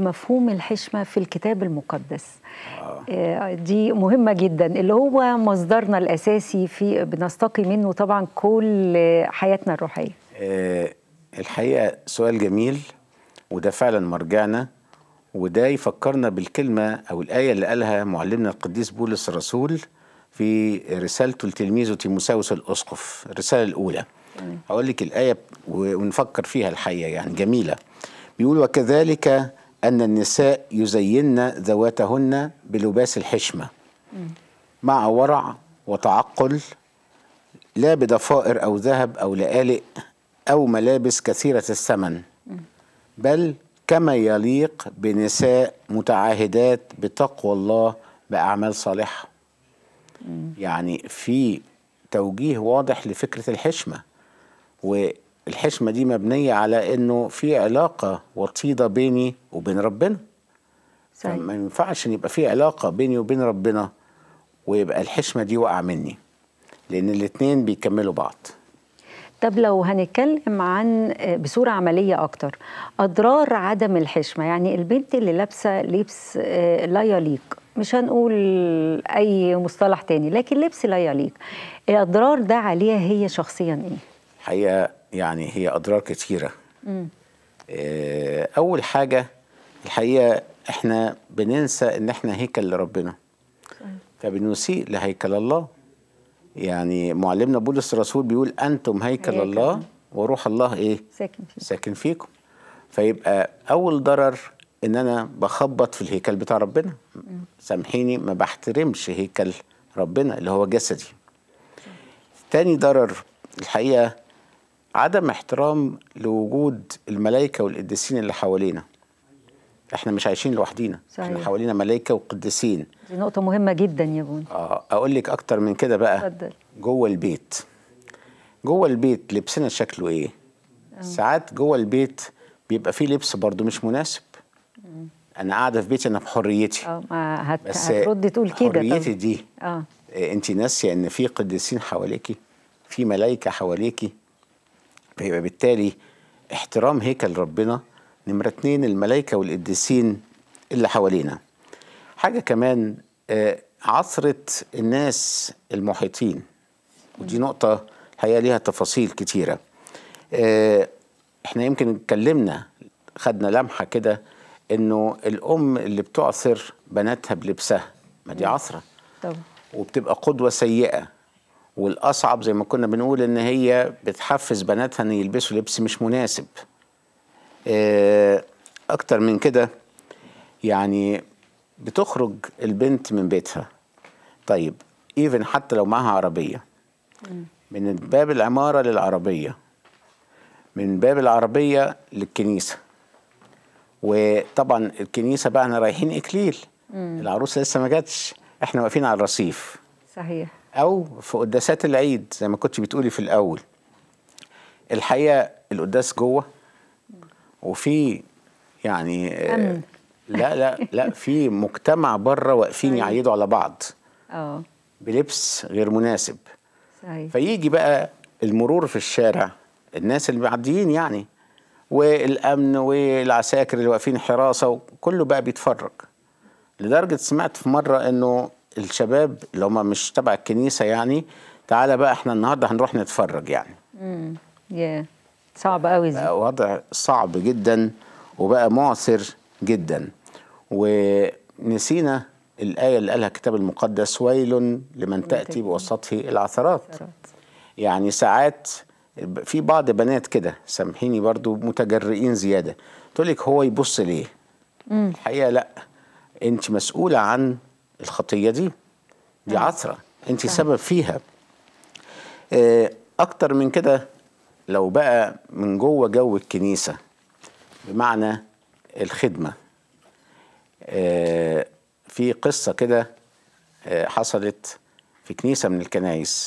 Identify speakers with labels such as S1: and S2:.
S1: مفهوم الحشمة في الكتاب المقدس آه. آه. دي مهمة جدا اللي هو مصدرنا الأساسي في بنستقي منه طبعا كل حياتنا الروحية آه، الحقيقة سؤال جميل وده فعلا مرجعنا وده يفكرنا بالكلمة أو الآية اللي قالها معلمنا القديس بولس الرسول في رسالته لتلميذه تيموساوس الأسقف الرسالة الأولى هقول لك الآية ونفكر فيها الحقيقة يعني جميلة بيقول وكذلك أن النساء يزين ذواتهن بلباس الحشمة مع ورع وتعقل لا بضفائر أو ذهب أو لآلئ أو ملابس كثيرة الثمن بل كما يليق بنساء متعاهدات بتقوى الله بأعمال صالحة يعني في توجيه واضح لفكرة الحشمة و الحشمه دي مبنيه على انه في علاقه وطيده بيني وبين ربنا صحيح. ينفعش ان يبقى في علاقه بيني وبين ربنا ويبقى الحشمه دي واقعه مني لان الاثنين بيكملوا بعض طب لو هنتكلم عن بصورة عملية أكتر أضرار عدم الحشمة يعني البنت اللي لابسة لبس آه، لا يليق مش هنقول أي مصطلح تاني لكن لبس لا يليق الأضرار ده عليها هي شخصيا إيه؟ الحقيقه يعني هي أضرار كتيرة م. آه، أول حاجة الحقيقة إحنا بننسى إن إحنا هيكل لربنا فبنسيء لهيكل الله يعني معلمنا بولس الرسول بيقول أنتم هيكل, هيكل الله وروح الله إيه؟ ساكن فيكم ساكن فيكم فيبقى أول ضرر إن أنا بخبط في الهيكل بتاع ربنا سامحيني ما بحترمش هيكل ربنا اللي هو جسدي تاني ضرر الحقيقة عدم احترام لوجود الملائكة والقديسين اللي حوالينا احنا مش عايشين لوحدينا احنا حوالينا ملائكة وقديسين دي نقطة مهمة جدا يا بون اه اقول لك اكتر من كده بقى اتفضل جوه البيت جوه البيت لبسنا شكله ايه آه. ساعات جوه البيت بيبقى فيه لبس برضو مش مناسب انا قاعده في بيتي انا في حريتي اه ما هت... بس هترد تقول كده حريتي دي اه إيه، انت ناسيه ان في قديسين حواليكي في ملائكه حواليكي فيبقى بالتالي احترام هيكل ربنا نمرة اتنين الملائكة والقديسين اللي حوالينا حاجة كمان آه، عثرة الناس المحيطين ودي نقطة الحقيقة ليها تفاصيل كتيرة آه، احنا يمكن اتكلمنا خدنا لمحة كده انه الام اللي بتعثر بناتها بلبسها ما دي عثرة طبعا وبتبقى قدوة سيئة والاصعب زي ما كنا بنقول ان هي بتحفز بناتها ان يلبسوا لبس مش مناسب آه، اكتر من كده يعني بتخرج البنت من بيتها طيب ايفن حتى لو معاها عربيه من باب العماره للعربيه من باب العربيه للكنيسه وطبعا الكنيسه بقى احنا رايحين اكليل العروسه لسه ما جاتش احنا واقفين على الرصيف صحيح أو في قداسات العيد زي ما كنت بتقولي في الأول الحقيقة القداس جوه وفي يعني أمن. لا لا لا في مجتمع بره واقفين يعيدوا على بعض اه بلبس غير مناسب صحيح. فيجي بقى المرور في الشارع الناس اللي معديين يعني والامن والعساكر اللي واقفين حراسه وكله بقى بيتفرج لدرجه سمعت في مره انه الشباب اللي هم مش تبع الكنيسه يعني تعالى بقى احنا النهارده هنروح نتفرج يعني امم صعب قوي زي وضع صعب جدا وبقى معسر جدا ونسينا الآية اللي قالها الكتاب المقدس ويل لمن تأتي بوسطه العثرات يعني ساعات في بعض بنات كده سامحيني برضو متجرئين زيادة تقول لك هو يبص ليه الحقيقة لا انت مسؤولة عن الخطيه دي دي نعم. عثره انت سبب فيها آه، اكتر من كده لو بقى من جوه جو الكنيسه بمعنى الخدمه آه، في قصه كده آه، حصلت في كنيسه من الكنايس